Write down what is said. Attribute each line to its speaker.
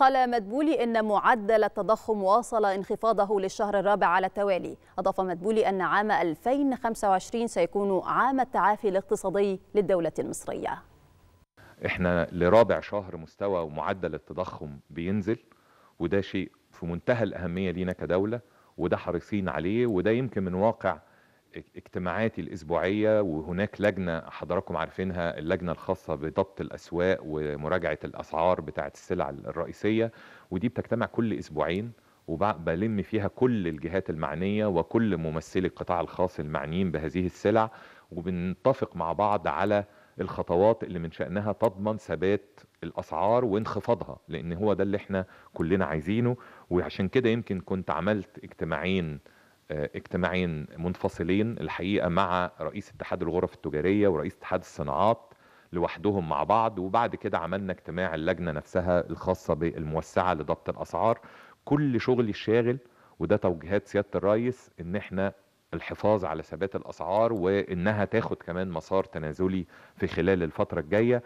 Speaker 1: قال مدبولي إن معدل التضخم واصل انخفاضه للشهر الرابع على التوالي أضاف مدبولي أن عام 2025 سيكون عام التعافي الاقتصادي للدولة المصرية
Speaker 2: احنا لرابع شهر مستوى ومعدل التضخم بينزل وده شيء في منتهى الأهمية لينا كدولة وده حريصين عليه وده يمكن من واقع اجتماعاتي الأسبوعية وهناك لجنة حضراتكم عارفينها اللجنة الخاصة بضبط الأسواق ومراجعة الأسعار بتاعة السلع الرئيسية ودي بتجتمع كل أسبوعين وبلم فيها كل الجهات المعنية وكل ممثلي القطاع الخاص المعنيين بهذه السلع وبنتفق مع بعض على الخطوات اللي من شأنها تضمن ثبات الأسعار وانخفاضها لأن هو ده اللي احنا كلنا عايزينه وعشان كده يمكن كنت عملت اجتماعين اجتماعين منفصلين الحقيقه مع رئيس اتحاد الغرف التجاريه ورئيس اتحاد الصناعات لوحدهم مع بعض وبعد كده عملنا اجتماع اللجنه نفسها الخاصه بالموسعه لضبط الاسعار كل شغلي الشاغل وده توجيهات سياده الرئيس ان احنا الحفاظ على ثبات الاسعار وانها تاخد كمان مسار تنازلي في خلال الفتره الجايه